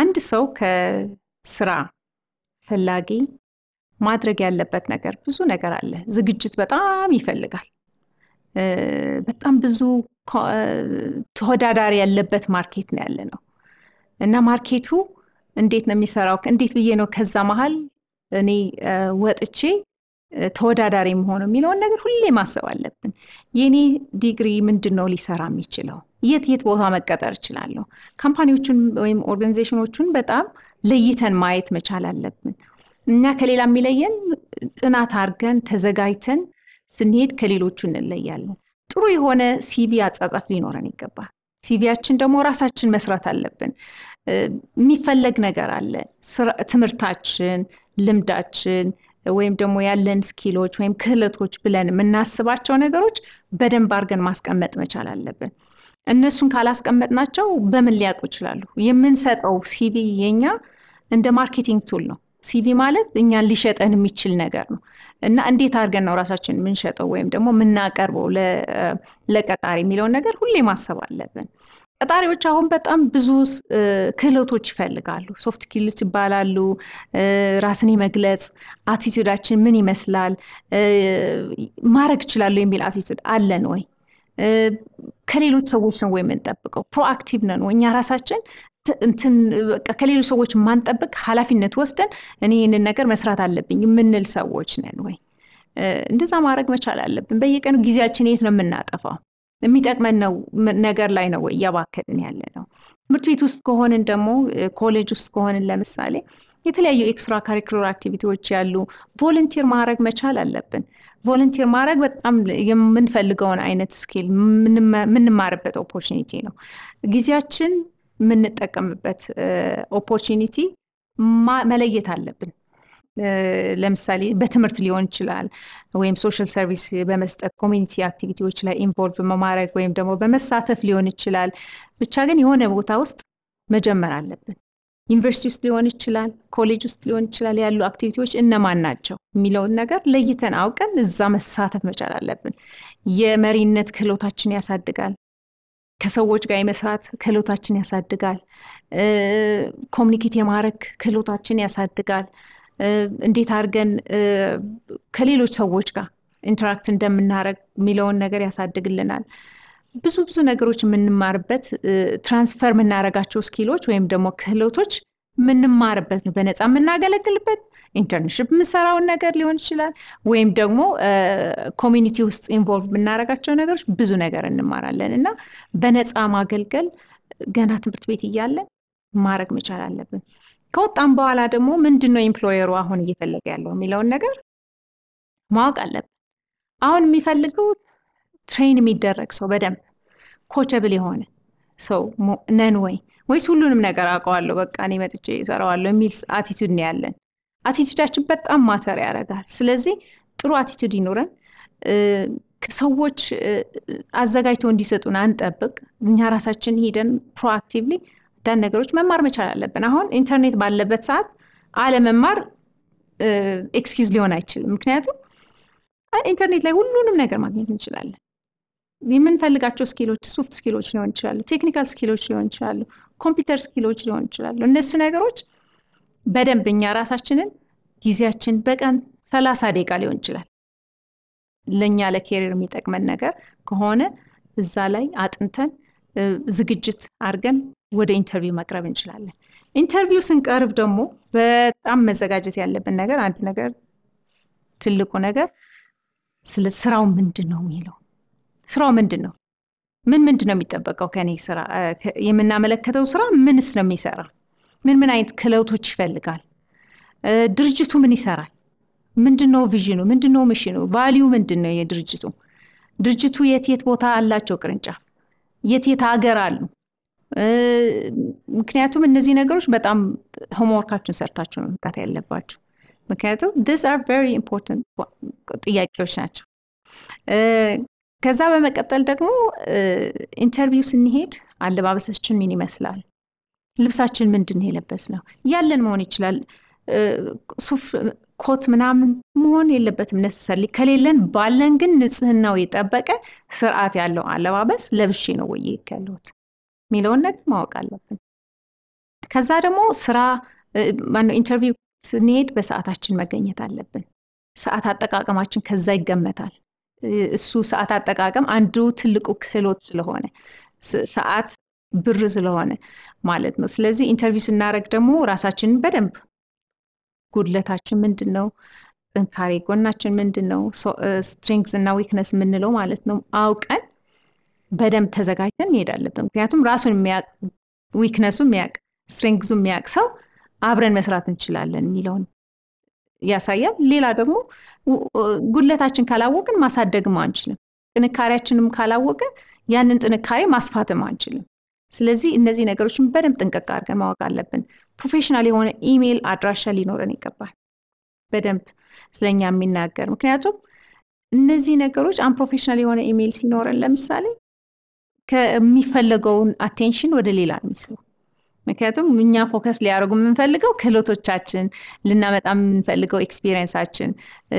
አንድ ሰው ከስራ ፈላጊ ማድረግ ያለበት ነገር ብዙ ነገር አለ። ዝግጅት በጣም ይፈልጋል። በጣም ብዙ ተወዳዳሪ ያለበት ማርኬት ነው ያለ ነው እና ማርኬቱ እንዴት ነው የሚሰራው? እንዴት ብዬ ነው ከዛ መሀል እኔ ወጥቼ ተወዳዳሪ መሆኑ የሚለውን ነገር ሁሌ ማሰብ አለብን። የኔ ዲግሪ ምንድን ነው ሊሰራ የሚችለው የት የት ቦታ መቀጠር እችላለሁ? ካምፓኒዎቹን ወይም ኦርጋኒዜሽኖቹን በጣም ለይተን ማየት መቻል አለብን። እና ከሌላ የሚለየን ጥናት አድርገን ተዘጋጅተን ስንሄድ ከሌሎቹ እንለያለን። ጥሩ የሆነ ሲቪ አጻጻፍ ሊኖረን ይገባል። ሲቪያችን ደግሞ ራሳችን መስራት አለብን። የሚፈለግ ነገር አለ። ትምህርታችን፣ ልምዳችን ወይም ደግሞ ያለን ስኪሎች ወይም ክህለቶች ብለን የምናስባቸው ነገሮች በደንብ አድርገን ማስቀመጥ መቻል አለብን። እነሱን ካላስቀመጥናቸው በምን ሊያውቁ ይችላሉ? የምንሰጠው ሲቪ የኛ እንደ ማርኬቲንግ ቱል ነው። ሲቪ ማለት እኛን ሊሸጠን የሚችል ነገር ነው እና እንዴት አድርገን ነው ራሳችን የምንሸጠው ወይም ደግሞ የምናቀርበው ለቀጣሪ የሚለውን ነገር ሁሌ ማሰብ አለብን። ቀጣሪዎች አሁን በጣም ብዙ ክህሎቶች ይፈልጋሉ። ሶፍት ኪልስ ይባላሉ። ራስን የመግለጽ አቲቱዳችን ምን ይመስላል፣ ማድረግ እችላለሁ የሚል አቲቱድ አለን ወይ ከሌሎች ሰዎች ነው ወይ የምንጠብቀው? ፕሮአክቲቭ ነን ወይ እኛ ራሳችን ከሌሎች ሰዎች ማንጠብቅ ኃላፊነት ወስደን እኔ ይህንን ነገር መስራት አለብኝ የምንል ሰዎች ነን ወይ? እንደዛ ማድረግ መቻል አለብን። በየቀኑ ጊዜያችን የት ነው የምናጠፋው? የሚጠቅመን ነው ነገር ላይ ነው ወይ እያባከልን ያለ ነው? ትምህርት ቤት ውስጥ ከሆንን ደግሞ ኮሌጅ ውስጥ ከሆንን ለምሳሌ የተለያዩ ኤክስትራ ካሪኩለር አክቲቪቲዎች ያሉ ቮለንቲር ማድረግ መቻል አለብን። ቮለንቲር ማድረግ በጣም የምንፈልገውን አይነት ስኪል የምንማርበት ኦፖርቹኒቲ ነው። ጊዜያችን የምንጠቀምበት ኦፖርቹኒቲ መለየት አለብን። ለምሳሌ በትምህርት ሊሆን ይችላል፣ ወይም ሶሻል ሰርቪስ በመስጠት ኮሚኒቲ አክቲቪቲዎች ላይ ኢንቮልቭ በማድረግ ወይም ደግሞ በመሳተፍ ሊሆን ይችላል። ብቻ ግን የሆነ ቦታ ውስጥ መጀመር አለብን። ዩኒቨርሲቲ ውስጥ ሊሆን ይችላል፣ ኮሌጅ ውስጥ ሊሆን ይችላል ያሉ አክቲቪቲዎች እነማን ናቸው የሚለውን ነገር ለይተን አውቀን እዛ መሳተፍ መቻል አለብን። የመሪነት ክህሎታችን ያሳድጋል። ከሰዎች ጋር የመስራት ክህሎታችን ያሳድጋል። ኮሚኒኬት የማድረግ ክህሎታችን ያሳድጋል። እንዴት አድርገን ከሌሎች ሰዎች ጋር ኢንተራክት እንደምናደረግ የሚለውን ነገር ያሳድግልናል። ብዙ ብዙ ነገሮች የምንማርበት ትራንስፈር የምናደርጋቸው ስኪሎች ወይም ደግሞ ክህሎቶች የምንማርበት ነው። በነፃ የምናገለግልበት ኢንተርንሽፕ የምሰራውን ነገር ሊሆን ይችላል። ወይም ደግሞ ኮሚኒቲ ውስጥ ኢንቮልቭ የምናደርጋቸው ነገሮች ብዙ ነገር እንማራለን እና በነፃ ማገልገል ገና ትምህርት ቤት እያለን ማድረግ መቻል አለብን። ከወጣም በኋላ ደግሞ ምንድን ነው ኤምፕሎየሩ አሁን እየፈለገ ያለው የሚለውን ነገር ማወቅ አለብን። አሁን የሚፈልገው ትሬን የሚደረግ ሰው በደንብ ኮቸብል የሆነ ሰው ነን ወይ ወይስ ሁሉንም ነገር አውቀዋለሁ በቃ እኔ መጥቼ እሰራዋለሁ የሚል አቲቱድ ነው ያለን። አቲቱዳችን በጣም ማተር ያደርጋል። ስለዚህ ጥሩ አቲቱድ ይኖረን። ሰዎች አዘጋጅተው እንዲሰጡን አንጠብቅ። እኛ ራሳችን ሄደን ፕሮአክቲቭሊ አንዳንድ ነገሮች መማር መቻል አለብን። አሁን ኢንተርኔት ባለበት ሰዓት አለመማር ኤክስኪውዝ ሊሆን አይችልም። ምክንያቱም ኢንተርኔት ላይ ሁሉንም ነገር ማግኘት እንችላለን። የምንፈልጋቸው ስኪሎች ሶፍት ስኪሎች ሊሆን ይችላሉ፣ ቴክኒካል ስኪሎች ሊሆን ይችላሉ፣ ኮምፒውተር ስኪሎች ሊሆን ይችላሉ። እነሱ ነገሮች በደንብ እኛ ራሳችንን ጊዜያችን በቀን ሰላሳ ደቂቃ ሊሆን ይችላል ለእኛ ለኬሪር የሚጠቅመን ነገር ከሆነ እዛ ላይ አጥንተን ዝግጅት አድርገን ወደ ኢንተርቪው መቅረብ እንችላለን። ኢንተርቪው ስንቀርብ ደግሞ በጣም መዘጋጀት ያለብን ነገር አንድ ነገር ትልቁ ነገር ስለ ስራው ምንድን ነው የሚለው ስራው ምንድን ነው? ምን ምንድን ነው የሚጠበቀው ከኔ ስራ? የምናመለከተው ስራ ምንስ ነው የሚሰራ? ምን ምን አይነት ክለውቶች ይፈልጋል? ድርጅቱ ምን ይሰራል? ምንድን ነው ቪዥኑ? ምንድን ነው ቫሊዩ ምንድን ነው የድርጅቱ? ድርጅቱ የት የት ቦታ አላቸው ቅርንጫፍ? የት የት ሀገር አሉ? ምክንያቱም እነዚህ ነገሮች በጣም ሆምወርካችሁን ሰርታችሁ ነው መምጣት ያለባችሁ። ምክንያቱም ስ አር ቨሪ ኢምፖርታንት ጥያቄዎች ናቸው። ከዛ በመቀጠል ደግሞ ኢንተርቪው ስንሄድ አለባበሳችን ምን ይመስላል፣ ልብሳችን ምንድን የለበስ ነው ያለን መሆን ይችላል። ሱፍ ኮት ምናምን መሆን የለበትም ነሰሰርሊ። ከሌለን ባለን ግን ንጽህናው የጠበቀ ስርዓት ያለው አለባበስ ለብሼ ነው ወይ ያለሁት የሚለውን ነገር ማወቅ አለብን። ከዛ ደግሞ ስራ ማነው ኢንተርቪው ስንሄድ በሰዓታችን መገኘት አለብን። ሰዓት አጠቃቀማችን ከዛ ይገመታል። እሱ ሰዓት አጠቃቀም አንዱ ትልቁ ክህሎት ስለሆነ ሰዓት ብር ስለሆነ ማለት ነው። ስለዚህ ኢንተርቪው ስናደረግ ደግሞ ራሳችንን በደንብ ጉድለታችን ምንድን ነው፣ ጥንካሬ ጎናችን ምንድን ነው፣ ስትሬንግዝ እና ዊክነስ የምንለው ማለት ነው አውቀን በደንብ ተዘጋጅተን መሄድ አለብን። ምክንያቱም ራሱን የሚያውቅ ዊክነሱ የሚያውቅ ስትሪንግዙ የሚያውቅ ሰው አብረን መስራት እንችላለን የሚለውን ያሳያል። ሌላ ደግሞ ጉድለታችን ካላወቅን ማሳደግም አንችልም። ጥንካሬያችንም ካላወቀ ያንን ጥንካሬ ማስፋትም አንችልም። ስለዚህ እነዚህ ነገሮችን በደንብ ጥንቅቅ አድርገን ማወቅ አለብን። ፕሮፌሽናል የሆነ ኢሜይል አድራሻ ሊኖረን ይገባል፣ በደንብ ስለኛ የሚናገር ምክንያቱም እነዚህ ነገሮች አንፕሮፌሽናል የሆነ ኢሜይል ሲኖረን ለምሳሌ ከሚፈለገውን አቴንሽን ወደ ሌላ ነው የሚስበው። ምክንያቱም እኛ ፎከስ ሊያደርጉ የምንፈልገው ክህሎቶቻችን፣ ልናመጣ የምንፈልገው ኤክስፒሪየንሳችን፣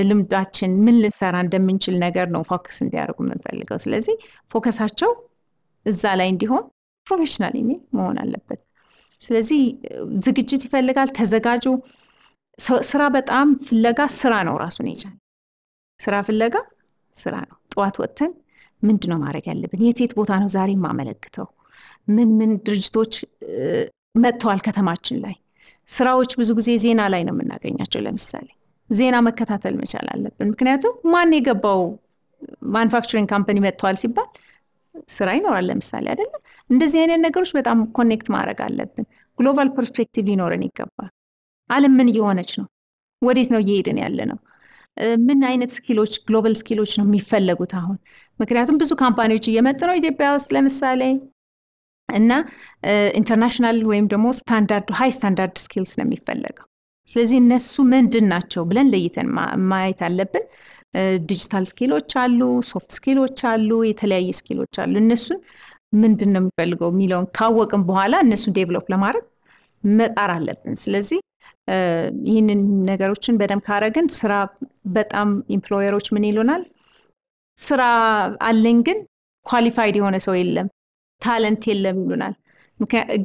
ልምዳችን፣ ምን ልንሰራ እንደምንችል ነገር ነው ፎከስ እንዲያደርጉ የምንፈልገው። ስለዚህ ፎከሳቸው እዛ ላይ እንዲሆን ፕሮፌሽናል መሆን አለበት። ስለዚህ ዝግጅት ይፈልጋል። ተዘጋጁ። ስራ በጣም ፍለጋ ስራ ነው ራሱን የቻለ ስራ ፍለጋ ስራ ነው። ጠዋት ወጥተን ምንድነው ማድረግ ያለብን? የሴት ቦታ ነው ዛሬ የማመለክተው ምን ምን ድርጅቶች መጥተዋል ከተማችን ላይ። ስራዎች ብዙ ጊዜ ዜና ላይ ነው የምናገኛቸው። ለምሳሌ ዜና መከታተል መቻል አለብን። ምክንያቱም ማን የገባው ማኑፋክቸሪንግ ካምፓኒ መጥተዋል ሲባል ስራ ይኖራል ለምሳሌ አይደለ? እንደዚህ አይነት ነገሮች በጣም ኮኔክት ማድረግ አለብን። ግሎባል ፐርስፔክቲቭ ሊኖረን ይገባል። አለም ምን እየሆነች ነው? ወዴት ነው እየሄድን ያለ ነው? ምን አይነት ስኪሎች ግሎባል ስኪሎች ነው የሚፈለጉት አሁን? ምክንያቱም ብዙ ካምፓኒዎች እየመጡ ነው ኢትዮጵያ ውስጥ ለምሳሌ እና ኢንተርናሽናል ወይም ደግሞ ስታንዳርድ ሀይ ስታንዳርድ ስኪልስ ነው የሚፈለገው። ስለዚህ እነሱ ምንድን ናቸው ብለን ለይተን ማየት አለብን። ዲጂታል ስኪሎች አሉ፣ ሶፍት ስኪሎች አሉ፣ የተለያዩ ስኪሎች አሉ። እነሱን ምንድን ነው የሚፈልገው የሚለውን ካወቅን በኋላ እነሱን ዴቨሎፕ ለማድረግ መጣር አለብን። ስለዚህ ይህንን ነገሮችን በደንብ ካረግን ስራ በጣም ኢምፕሎየሮች ምን ይሉናል፣ ስራ አለኝ ግን ኳሊፋይድ የሆነ ሰው የለም ታለንት የለም ይሉናል።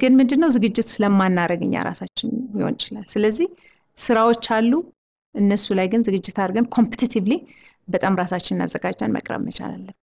ግን ምንድነው ዝግጅት ስለማናረግኛ ራሳችን ሊሆን ይችላል። ስለዚህ ስራዎች አሉ። እነሱ ላይ ግን ዝግጅት አድርገን ኮምፕቲቲቭሊ በጣም ራሳችንን አዘጋጅተን መቅረብ መቻል አለብን።